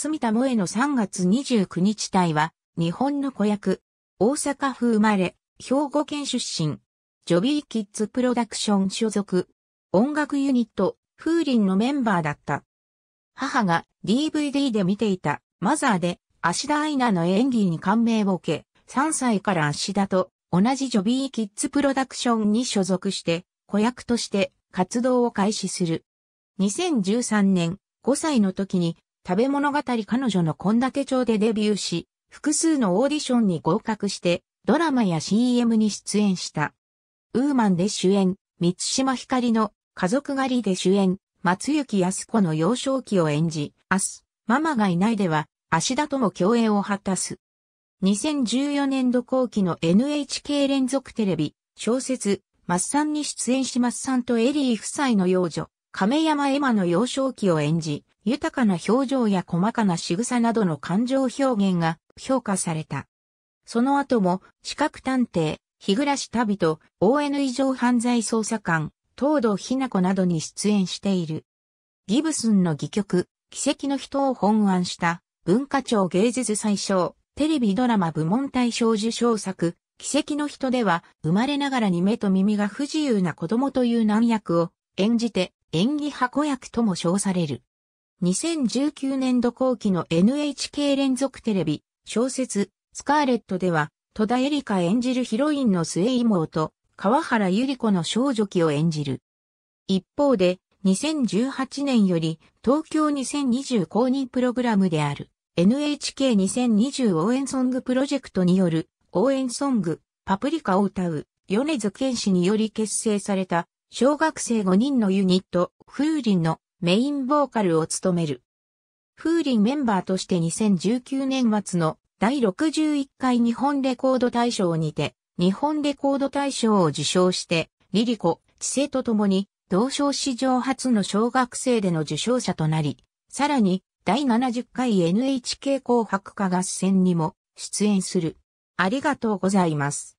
住田萌の3月29日隊は、日本の子役、大阪府生まれ、兵庫県出身、ジョビーキッズプロダクション所属、音楽ユニット、風鈴のメンバーだった。母が DVD で見ていたマザーで芦田愛菜の演技に感銘を受け、3歳から芦田と同じジョビーキッズプロダクションに所属して、子役として活動を開始する。2013年5歳の時に食べ物語彼女の献立帳でデビューし、複数のオーディションに合格して、ドラマや CM に出演した。ウーマンで主演、三島ひかりの家族狩りで主演、松雪康子の幼少期を演じ、明日、ママがいないでは、芦田とも共演を果たす。2014年度後期の NHK 連続テレビ、小説、マッサンに出演しマッサンとエリー夫妻の養女、亀山エマの幼少期を演じ、豊かな表情や細かな仕草などの感情表現が評価された。その後も、資格探偵、日暮旅人、ON 異常犯罪捜査官、東堂ひな子などに出演している。ギブスンの戯曲、奇跡の人を本案した文化庁芸術最小、テレビドラマ部門大賞受賞作、奇跡の人では、生まれながらに目と耳が不自由な子供という難役を演じて、演技箱役とも称される。2019年度後期の NHK 連続テレビ、小説、スカーレットでは、戸田恵梨香演じるヒロインの末妹、川原ゆり子の少女期を演じる。一方で、2018年より東京2020公認プログラムである NHK2020 応援ソングプロジェクトによる応援ソングパプリカを歌う米津玄師により結成された小学生5人のユニット、風林のメインボーカルを務める。風林メンバーとして2019年末の第61回日本レコード大賞にて、日本レコード大賞を受賞して、リリコ、知性とともに、同賞史上初の小学生での受賞者となり、さらに、第70回 NHK 紅白歌合戦にも出演する。ありがとうございます。